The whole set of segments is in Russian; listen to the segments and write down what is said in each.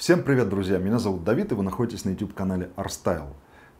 Всем привет, друзья! Меня зовут Давид, и вы находитесь на YouTube-канале Arstyle.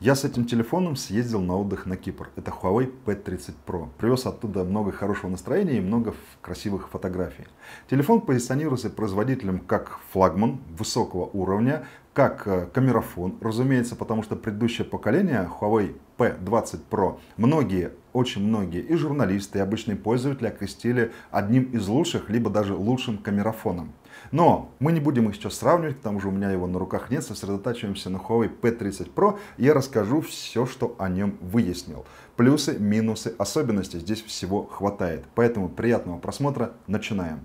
Я с этим телефоном съездил на отдых на Кипр. Это Huawei P30 Pro. Привез оттуда много хорошего настроения и много красивых фотографий. Телефон позиционируется производителем как флагман высокого уровня, как э, камерафон, разумеется, потому что предыдущее поколение Huawei P20 Pro многие, очень многие и журналисты, и обычные пользователи окрестили одним из лучших, либо даже лучшим камерафоном. Но мы не будем их сейчас сравнивать, к тому у меня его на руках нет. Сосредотачиваемся на Huawei P30 Pro. Я расскажу все, что о нем выяснил. Плюсы, минусы, особенности здесь всего хватает. Поэтому приятного просмотра. Начинаем.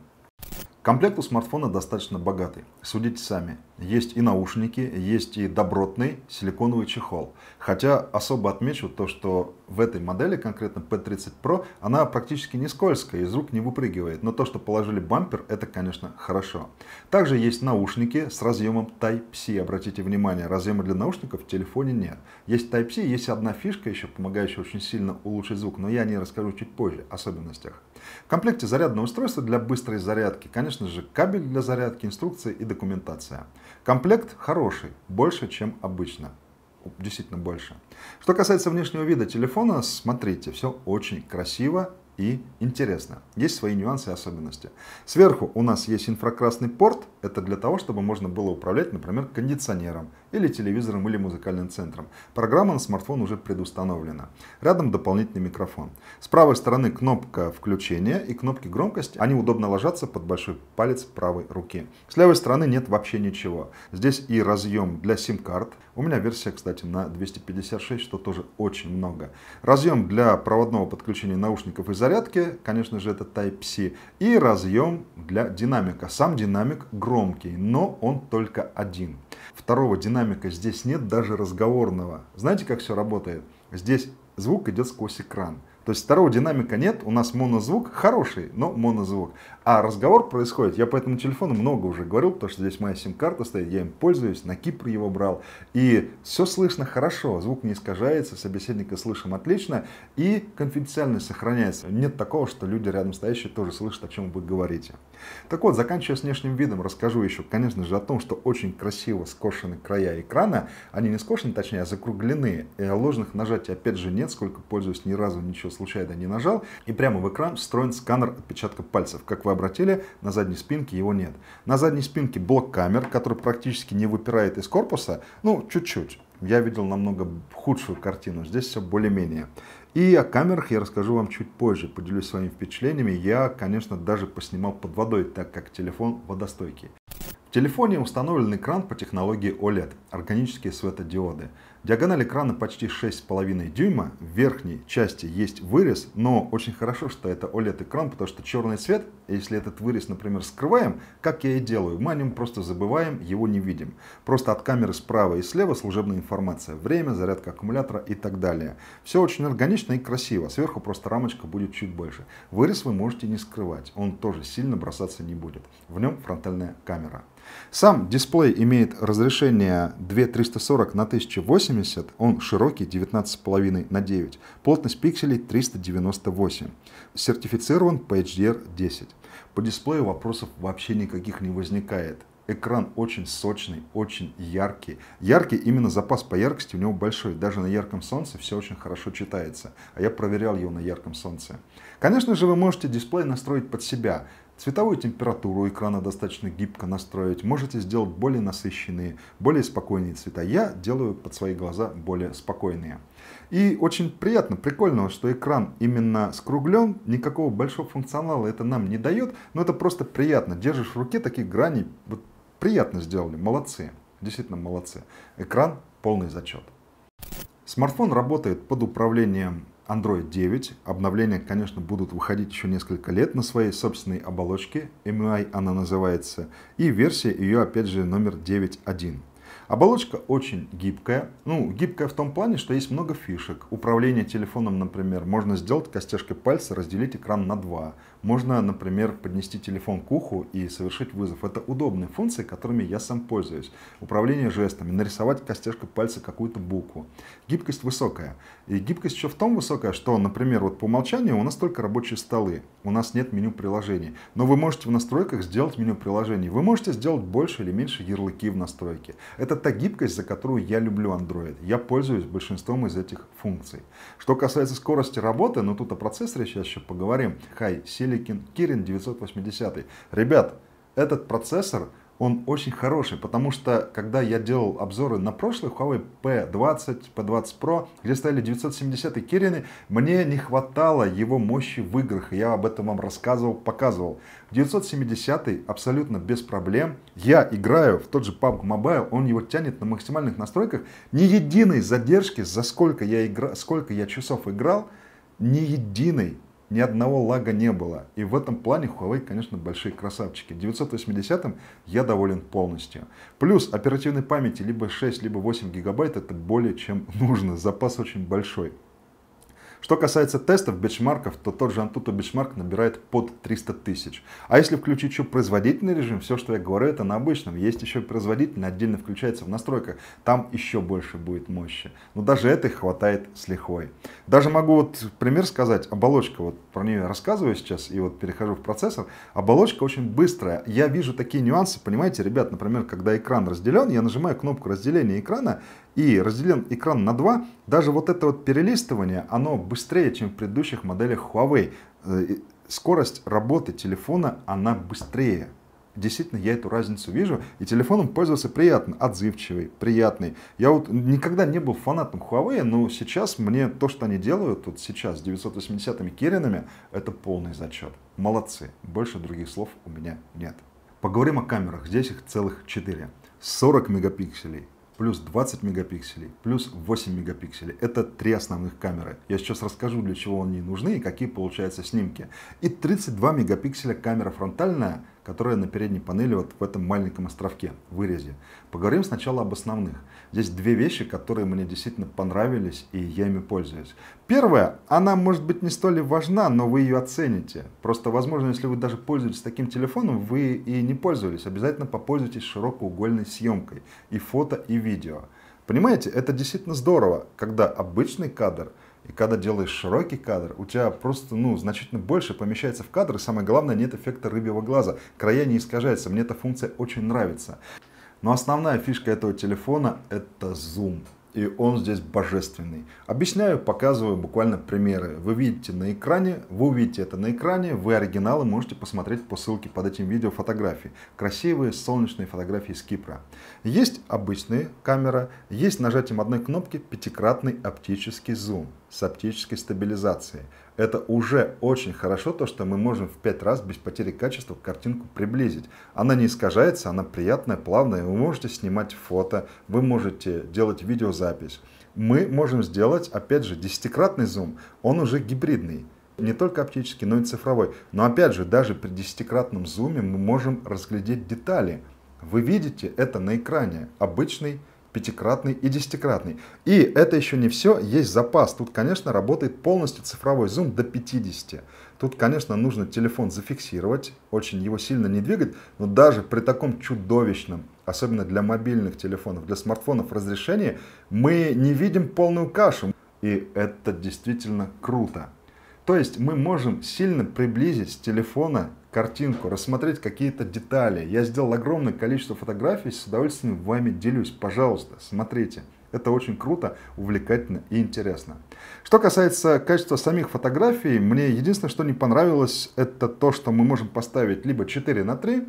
Комплект у смартфона достаточно богатый. Судите сами. Есть и наушники, есть и добротный силиконовый чехол. Хотя особо отмечу то, что в этой модели, конкретно P30 Pro, она практически не скользкая, из рук не выпрыгивает. Но то, что положили бампер, это, конечно, хорошо. Также есть наушники с разъемом Type-C. Обратите внимание, разъема для наушников в телефоне нет. Есть Type-C, есть одна фишка еще, помогающая очень сильно улучшить звук, но я о ней расскажу чуть позже, особенностях. В комплекте зарядное устройство для быстрой зарядки, конечно же, кабель для зарядки, инструкции и документация. Комплект хороший, больше, чем обычно действительно больше. Что касается внешнего вида телефона, смотрите, все очень красиво и интересно. Есть свои нюансы и особенности. Сверху у нас есть инфракрасный порт, это для того, чтобы можно было управлять, например, кондиционером или телевизором или музыкальным центром. Программа на смартфон уже предустановлена. Рядом дополнительный микрофон. С правой стороны кнопка включения и кнопки громкости. Они удобно ложатся под большой палец правой руки. С левой стороны нет вообще ничего. Здесь и разъем для сим-карт. У меня версия, кстати, на 256, что тоже очень много. Разъем для проводного подключения наушников и зарядки, конечно же, это Type-C. И разъем для динамика. Сам динамик громкий громкий, но он только один. Второго динамика здесь нет, даже разговорного. Знаете, как все работает? Здесь звук идет сквозь экран. То есть второго динамика нет, у нас монозвук хороший, но монозвук. А разговор происходит, я по этому телефону много уже говорил, потому что здесь моя сим-карта стоит, я им пользуюсь, на Кипр его брал. И все слышно хорошо, звук не искажается, собеседника слышим отлично, и конфиденциально сохраняется. Нет такого, что люди рядом стоящие тоже слышат, о чем вы говорите. Так вот, заканчивая с внешним видом, расскажу еще, конечно же, о том, что очень красиво скошены края экрана. Они не скошены, точнее, а закруглены. И ложных нажатий опять же нет, сколько пользуюсь, ни разу ничего случайно не нажал, и прямо в экран встроен сканер отпечатка пальцев. Как вы обратили, на задней спинке его нет. На задней спинке блок камер, который практически не выпирает из корпуса, ну, чуть-чуть. Я видел намного худшую картину, здесь все более-менее. И о камерах я расскажу вам чуть позже, поделюсь своими впечатлениями. Я, конечно, даже поснимал под водой, так как телефон водостойкий телефоне установлен экран по технологии OLED, органические светодиоды. Диагональ экрана почти 6,5 дюйма, в верхней части есть вырез, но очень хорошо, что это OLED экран, потому что черный цвет, если этот вырез, например, скрываем, как я и делаю, мы о нем просто забываем, его не видим. Просто от камеры справа и слева служебная информация, время, зарядка аккумулятора и так далее. Все очень органично и красиво, сверху просто рамочка будет чуть больше. Вырез вы можете не скрывать, он тоже сильно бросаться не будет. В нем фронтальная камера. Сам дисплей имеет разрешение 2340 на 1080, он широкий 19,5 на 9, плотность пикселей 398, сертифицирован по HDR10. По дисплею вопросов вообще никаких не возникает. Экран очень сочный, очень яркий. Яркий, именно запас по яркости у него большой. Даже на ярком солнце все очень хорошо читается. А я проверял его на ярком солнце. Конечно же, вы можете дисплей настроить под себя. Цветовую температуру экрана достаточно гибко настроить. Можете сделать более насыщенные, более спокойные цвета. Я делаю под свои глаза более спокойные. И очень приятно, прикольно, что экран именно скруглен. Никакого большого функционала это нам не дает. Но это просто приятно. Держишь в руке такие грани. Вот приятно сделали. Молодцы. Действительно молодцы. Экран полный зачет. Смартфон работает под управлением Android 9. Обновления, конечно, будут выходить еще несколько лет на своей собственной оболочке. MUI она называется. И версия ее, опять же, номер 9.1. Оболочка очень гибкая. Ну, гибкая в том плане, что есть много фишек. Управление телефоном, например, можно сделать костяшкой пальца, разделить экран на два. Можно, например, поднести телефон к уху и совершить вызов. Это удобные функции, которыми я сам пользуюсь. Управление жестами, нарисовать костяшкой пальца какую-то букву. Гибкость высокая. И гибкость еще в том высокая, что, например, вот по умолчанию у нас только рабочие столы. У нас нет меню приложений. Но вы можете в настройках сделать меню приложений. Вы можете сделать больше или меньше ярлыки в настройке. Это это та гибкость, за которую я люблю Android. Я пользуюсь большинством из этих функций. Что касается скорости работы, ну тут о процессоре сейчас еще поговорим. Хай Silicon Kirin 980. Ребят, этот процессор он очень хороший, потому что когда я делал обзоры на прошлый Huawei P20, P20 Pro, где стояли 970 Кирины, мне не хватало его мощи в играх, я об этом вам рассказывал, показывал. 970 абсолютно без проблем, я играю в тот же PUBG Mobile, он его тянет на максимальных настройках, ни единой задержки, за сколько я, игра... сколько я часов играл, ни единой ни одного лага не было. И в этом плане Huawei, конечно, большие красавчики. 980 я доволен полностью. Плюс оперативной памяти либо 6, либо 8 гигабайт, это более чем нужно. Запас очень большой. Что касается тестов, бенчмарков, то тот же Antutu бенчмарк набирает под 300 тысяч. А если включить еще производительный режим, все, что я говорю, это на обычном. Есть еще производительный, отдельно включается в настройках. Там еще больше будет мощи. Но даже этой хватает с лихвой. Даже могу вот пример сказать. Оболочка, вот про нее рассказываю сейчас и вот перехожу в процессор. Оболочка очень быстрая. Я вижу такие нюансы, понимаете, ребят, например, когда экран разделен, я нажимаю кнопку разделения экрана и разделен экран на два. Даже вот это вот перелистывание, оно быстрее быстрее, чем в предыдущих моделях Huawei. Э, скорость работы телефона, она быстрее. Действительно, я эту разницу вижу, и телефоном пользоваться приятно, отзывчивый, приятный. Я вот никогда не был фанатом Huawei, но сейчас мне то, что они делают, вот сейчас с 980-ми Киринами, это полный зачет. Молодцы, больше других слов у меня нет. Поговорим о камерах, здесь их целых 4. 40 мегапикселей, плюс 20 мегапикселей, плюс 8 мегапикселей. Это три основных камеры. Я сейчас расскажу, для чего они нужны и какие получаются снимки. И 32 мегапикселя камера фронтальная – которая на передней панели вот в этом маленьком островке, вырезе. Поговорим сначала об основных. Здесь две вещи, которые мне действительно понравились, и я ими пользуюсь. Первое, она может быть не столь важна, но вы ее оцените. Просто, возможно, если вы даже пользуетесь таким телефоном, вы и не пользовались. Обязательно попользуйтесь широкоугольной съемкой и фото, и видео. Понимаете, это действительно здорово, когда обычный кадр – и когда делаешь широкий кадр, у тебя просто, ну, значительно больше помещается в кадр, и самое главное, нет эффекта рыбьего глаза. Края не искажаются, мне эта функция очень нравится. Но основная фишка этого телефона – это зум. И он здесь божественный. Объясняю, показываю буквально примеры. Вы видите на экране, вы увидите это на экране, вы оригиналы можете посмотреть по ссылке под этим видео фотографии. Красивые солнечные фотографии с Кипра. Есть обычные камера, есть нажатием одной кнопки пятикратный оптический зум с оптической стабилизацией. Это уже очень хорошо, то что мы можем в 5 раз без потери качества картинку приблизить. Она не искажается, она приятная, плавная. Вы можете снимать фото, вы можете делать видеозапись. Мы можем сделать, опять же, десятикратный зум. Он уже гибридный не только оптический, но и цифровой. Но опять же, даже при десятикратном зуме мы можем разглядеть детали. Вы видите это на экране. Обычный пятикратный и десятикратный. И это еще не все, есть запас. Тут, конечно, работает полностью цифровой зум до 50. Тут, конечно, нужно телефон зафиксировать, очень его сильно не двигать, но даже при таком чудовищном, особенно для мобильных телефонов, для смартфонов разрешении, мы не видим полную кашу. И это действительно круто. То есть мы можем сильно приблизить с телефона картинку, рассмотреть какие-то детали. Я сделал огромное количество фотографий, с удовольствием вами делюсь. Пожалуйста, смотрите. Это очень круто, увлекательно и интересно. Что касается качества самих фотографий, мне единственное, что не понравилось, это то, что мы можем поставить либо 4 на 3,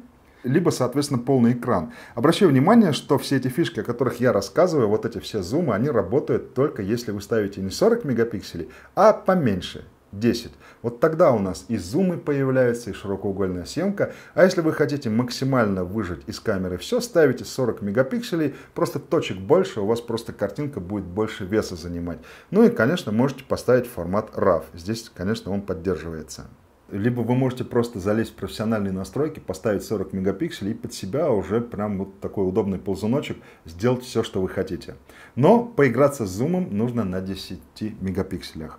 либо, соответственно, полный экран. Обращаю внимание, что все эти фишки, о которых я рассказываю, вот эти все зумы, они работают только если вы ставите не 40 мегапикселей, а поменьше, 10. Вот тогда у нас и зумы появляются, и широкоугольная съемка. А если вы хотите максимально выжать из камеры все, ставите 40 мегапикселей, просто точек больше, у вас просто картинка будет больше веса занимать. Ну и, конечно, можете поставить формат RAW. Здесь, конечно, он поддерживается. Либо вы можете просто залезть в профессиональные настройки, поставить 40 мегапикселей и под себя уже прям вот такой удобный ползуночек сделать все, что вы хотите. Но поиграться с зумом нужно на 10 мегапикселях.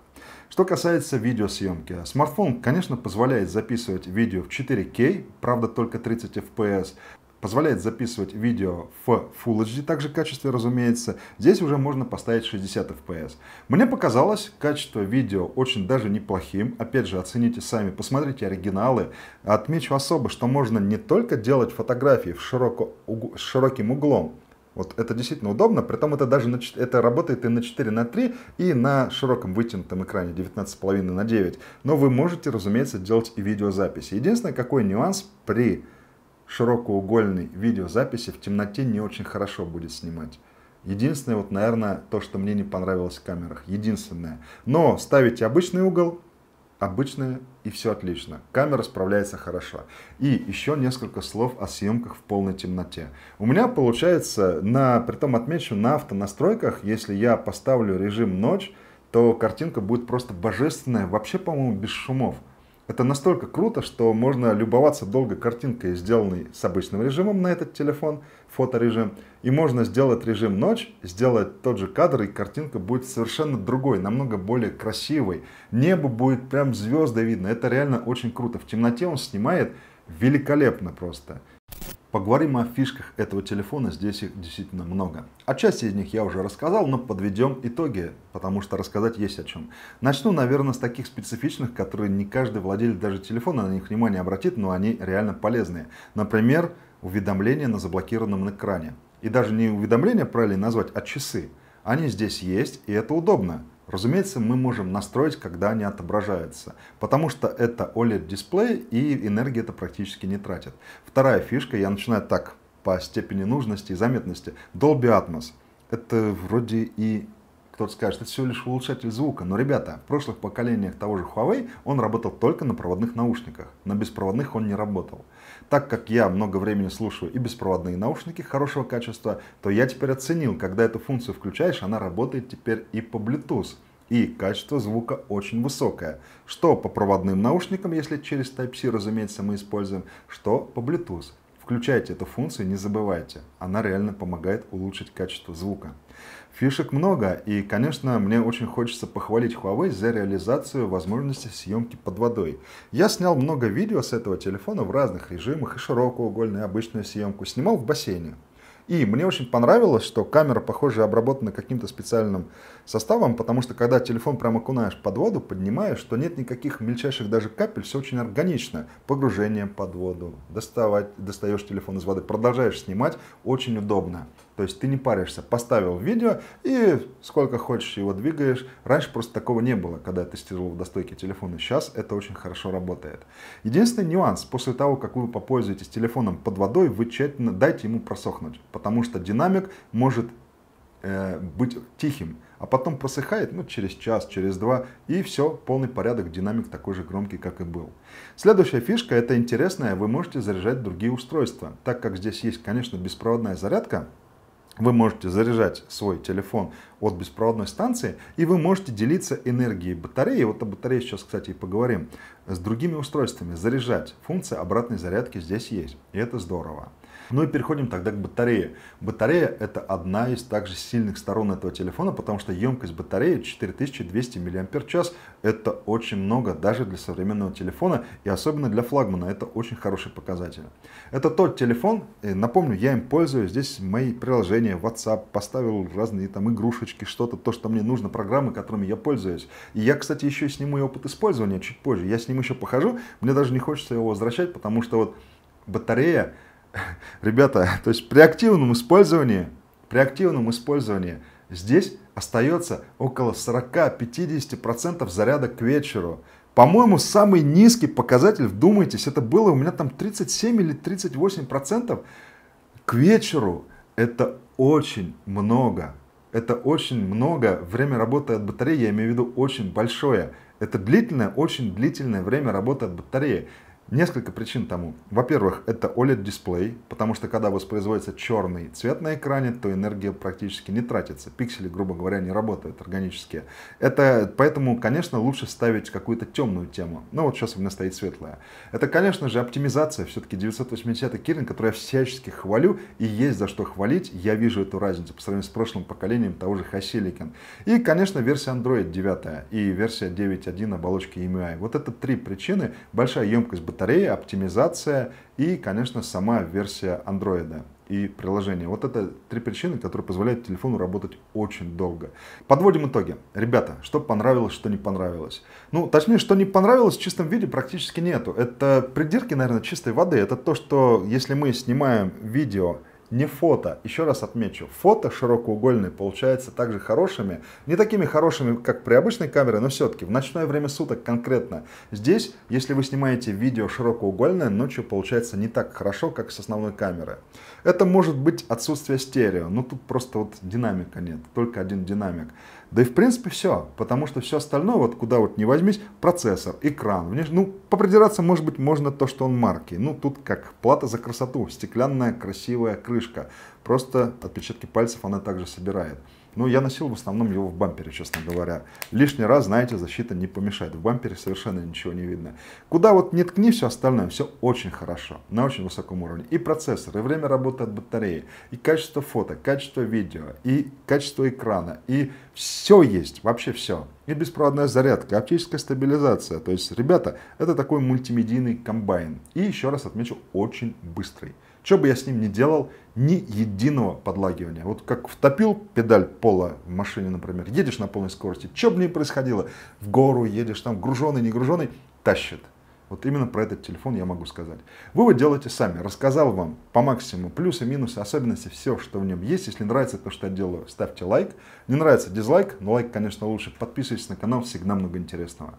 Что касается видеосъемки, смартфон, конечно, позволяет записывать видео в 4К, правда только 30 FPS, позволяет записывать видео в Full HD, также качестве, разумеется. Здесь уже можно поставить 60 FPS. Мне показалось качество видео очень даже неплохим. Опять же, оцените сами, посмотрите оригиналы. Отмечу особо, что можно не только делать фотографии в широко, уг, с широким углом, вот это действительно удобно, при том это даже на, это работает и на 4 на 3, и на широком вытянутом экране 19,5 на 9. Но вы можете, разумеется, делать и видеозаписи. Единственное, какой нюанс при широкоугольной видеозаписи в темноте не очень хорошо будет снимать. Единственное, вот, наверное, то, что мне не понравилось в камерах. Единственное. Но ставите обычный угол, обычная и все отлично. Камера справляется хорошо. И еще несколько слов о съемках в полной темноте. У меня получается, на, при том отмечу, на автонастройках, если я поставлю режим ночь, то картинка будет просто божественная, вообще, по-моему, без шумов. Это настолько круто, что можно любоваться долго картинкой, сделанной с обычным режимом на этот телефон, фоторежим. И можно сделать режим ночь, сделать тот же кадр, и картинка будет совершенно другой, намного более красивой. Небо будет прям звезды видно. Это реально очень круто. В темноте он снимает великолепно просто. Поговорим о фишках этого телефона, здесь их действительно много. Отчасти а из них я уже рассказал, но подведем итоги, потому что рассказать есть о чем. Начну, наверное, с таких специфичных, которые не каждый владелец даже телефона на них внимание обратит, но они реально полезные. Например, уведомления на заблокированном экране. И даже не уведомления правильно назвать, а часы. Они здесь есть, и это удобно. Разумеется, мы можем настроить, когда они отображаются, потому что это OLED-дисплей и энергии это практически не тратит. Вторая фишка, я начинаю так по степени нужности и заметности, Dolby Atmos. Это вроде и кто-то скажет, это всего лишь улучшатель звука. Но, ребята, в прошлых поколениях того же Huawei он работал только на проводных наушниках. На беспроводных он не работал. Так как я много времени слушаю и беспроводные наушники хорошего качества, то я теперь оценил, когда эту функцию включаешь, она работает теперь и по Bluetooth. И качество звука очень высокое. Что по проводным наушникам, если через Type-C, разумеется, мы используем, что по Bluetooth. Включайте эту функцию, не забывайте. Она реально помогает улучшить качество звука. Фишек много, и, конечно, мне очень хочется похвалить Huawei за реализацию возможности съемки под водой. Я снял много видео с этого телефона в разных режимах, и широкоугольную, и обычную съемку. Снимал в бассейне, и мне очень понравилось, что камера, похоже, обработана каким-то специальным составом, потому что когда телефон прямо окунаешь под воду, поднимаешь, что нет никаких мельчайших даже капель, все очень органично. Погружение под воду, доставать, достаешь телефон из воды, продолжаешь снимать, очень удобно. То есть ты не паришься, поставил видео и сколько хочешь его двигаешь. Раньше просто такого не было, когда я тестировал в достойке телефона. Сейчас это очень хорошо работает. Единственный нюанс, после того, как вы попользуетесь телефоном под водой, вы тщательно дайте ему просохнуть, потому что динамик может э, быть тихим, а потом просыхает ну, через час, через два, и все, полный порядок, динамик такой же громкий, как и был. Следующая фишка, это интересная, вы можете заряжать другие устройства. Так как здесь есть, конечно, беспроводная зарядка, вы можете заряжать свой телефон от беспроводной станции, и вы можете делиться энергией батареи, вот о батарее сейчас, кстати, и поговорим, с другими устройствами, заряжать. Функция обратной зарядки здесь есть, и это здорово. Ну и переходим тогда к батарее. Батарея это одна из также сильных сторон этого телефона, потому что емкость батареи 4200 мАч. Это очень много даже для современного телефона и особенно для флагмана. Это очень хороший показатель. Это тот телефон, э, напомню, я им пользуюсь. Здесь мои приложения, WhatsApp, поставил разные там игрушечки, что-то, то, что мне нужно, программы, которыми я пользуюсь. И я, кстати, еще сниму и опыт использования чуть позже. Я с ним еще похожу. Мне даже не хочется его возвращать, потому что вот батарея Ребята, то есть при активном использовании, при активном использовании здесь остается около 40-50% заряда к вечеру. По-моему, самый низкий показатель, вдумайтесь, это было у меня там 37 или 38% к вечеру. Это очень много. Это очень много. Время работы от батареи, я имею в виду, очень большое. Это длительное, очень длительное время работы от батареи. Несколько причин тому. Во-первых, это OLED-дисплей, потому что когда воспроизводится черный цвет на экране, то энергия практически не тратится. Пиксели, грубо говоря, не работают органически. Это, поэтому, конечно, лучше ставить какую-то темную тему. Ну вот сейчас у меня стоит светлая. Это, конечно же, оптимизация. Все-таки 980 Kirin, которую я всячески хвалю, и есть за что хвалить. Я вижу эту разницу по сравнению с прошлым поколением того же Хасиликин. И, конечно, версия Android 9 и версия 9.1 оболочки EMI. Вот это три причины. Большая емкость батареи батареи, оптимизация и, конечно, сама версия Android и приложения. Вот это три причины, которые позволяют телефону работать очень долго. Подводим итоги. Ребята, что понравилось, что не понравилось. Ну, точнее, что не понравилось в чистом виде практически нету. Это придирки, наверное, чистой воды. Это то, что если мы снимаем видео не фото. Еще раз отмечу, фото широкоугольные получаются также хорошими, не такими хорошими, как при обычной камере, но все-таки в ночное время суток конкретно. Здесь, если вы снимаете видео широкоугольное, ночью получается не так хорошо, как с основной камеры. Это может быть отсутствие стерео, но тут просто вот динамика нет, только один динамик. Да и в принципе все, потому что все остальное, вот куда вот не возьмись, процессор, экран, внеш... ну попридираться может быть можно то, что он марки. Ну тут как плата за красоту, стеклянная красивая крышка, просто отпечатки пальцев она также собирает. Ну, я носил в основном его в бампере, честно говоря. Лишний раз, знаете, защита не помешает. В бампере совершенно ничего не видно. Куда вот не ткни, все остальное, все очень хорошо, на очень высоком уровне. И процессор, и время работы от батареи, и качество фото, качество видео, и качество экрана, и все есть, вообще все. И беспроводная зарядка, оптическая стабилизация. То есть, ребята, это такой мультимедийный комбайн. И еще раз отмечу, очень быстрый. Что бы я с ним ни делал, ни единого подлагивания. Вот как втопил педаль пола в машине, например, едешь на полной скорости, что бы ни происходило, в гору едешь, там груженый, не груженый, тащит. Вот именно про этот телефон я могу сказать. Вывод делайте сами. Рассказал вам по максимуму плюсы, минусы, особенности, все, что в нем есть. Если нравится то, что я делаю, ставьте лайк. Не нравится дизлайк, но лайк, конечно, лучше. Подписывайтесь на канал, всегда много интересного.